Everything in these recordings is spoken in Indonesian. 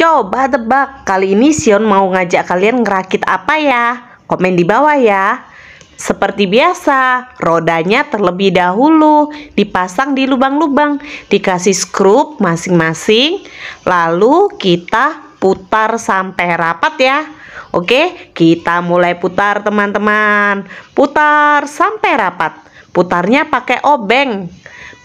Coba tebak, kali ini Sion mau ngajak kalian ngerakit apa ya? Komen di bawah ya. Seperti biasa, rodanya terlebih dahulu dipasang di lubang-lubang, dikasih skrup masing-masing, lalu kita putar sampai rapat ya. Oke, kita mulai putar teman-teman. Putar sampai rapat. Putarnya pakai obeng.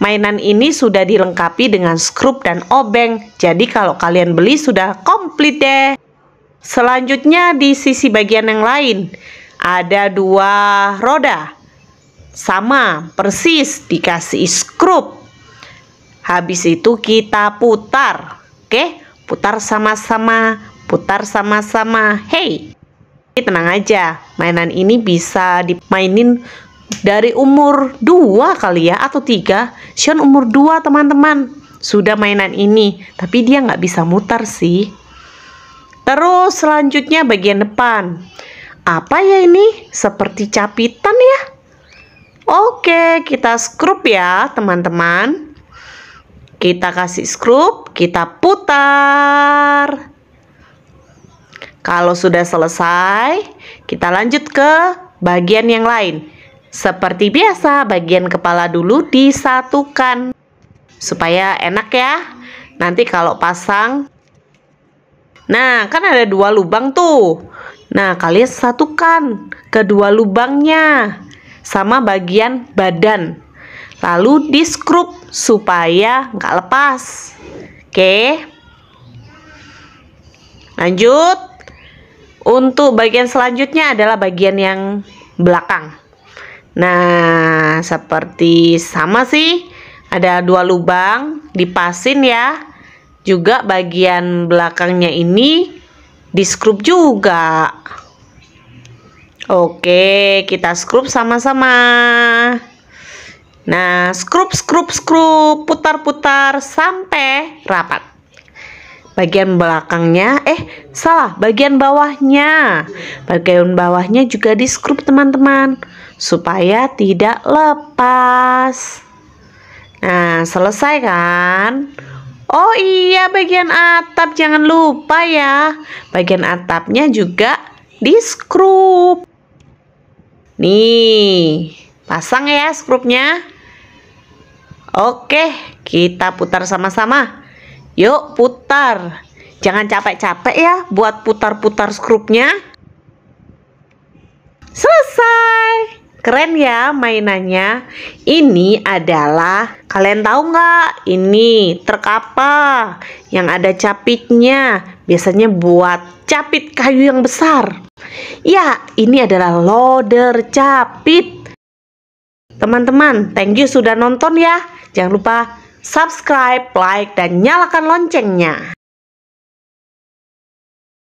Mainan ini sudah dilengkapi dengan skrup dan obeng, jadi kalau kalian beli sudah komplit deh. Selanjutnya di sisi bagian yang lain, ada dua roda. Sama, persis dikasih skrup. Habis itu kita putar, oke? Putar sama-sama, putar sama-sama, hey! Tenang aja, mainan ini bisa dimainin dari umur 2 kali ya atau 3 Shion umur 2 teman-teman sudah mainan ini tapi dia nggak bisa mutar sih terus selanjutnya bagian depan apa ya ini seperti capitan ya oke kita skrup ya teman-teman kita kasih skrup, kita putar kalau sudah selesai, kita lanjut ke bagian yang lain. Seperti biasa, bagian kepala dulu disatukan supaya enak ya. Nanti kalau pasang Nah, kan ada dua lubang tuh. Nah, kalian satukan kedua lubangnya sama bagian badan. Lalu diskrup supaya nggak lepas. Oke. Lanjut. Untuk bagian selanjutnya adalah bagian yang belakang. Nah, seperti sama sih. Ada dua lubang, dipasin ya. Juga bagian belakangnya ini di skrup juga. Oke, kita skrup sama-sama. Nah, skrup, skrup, skrup, putar-putar sampai rapat bagian belakangnya eh salah bagian bawahnya bagian bawahnya juga di skrup teman-teman supaya tidak lepas nah selesai kan Oh iya bagian atap jangan lupa ya bagian atapnya juga di skrup nih pasang ya skrupnya Oke, kita putar sama-sama. Yuk putar. Jangan capek-capek ya buat putar-putar skrupnya. Selesai. Keren ya mainannya. Ini adalah kalian tahu nggak? Ini truk yang ada capitnya? Biasanya buat capit kayu yang besar. Ya, ini adalah loader capit. Teman-teman, thank you sudah nonton ya. Jangan lupa subscribe, like, dan nyalakan loncengnya.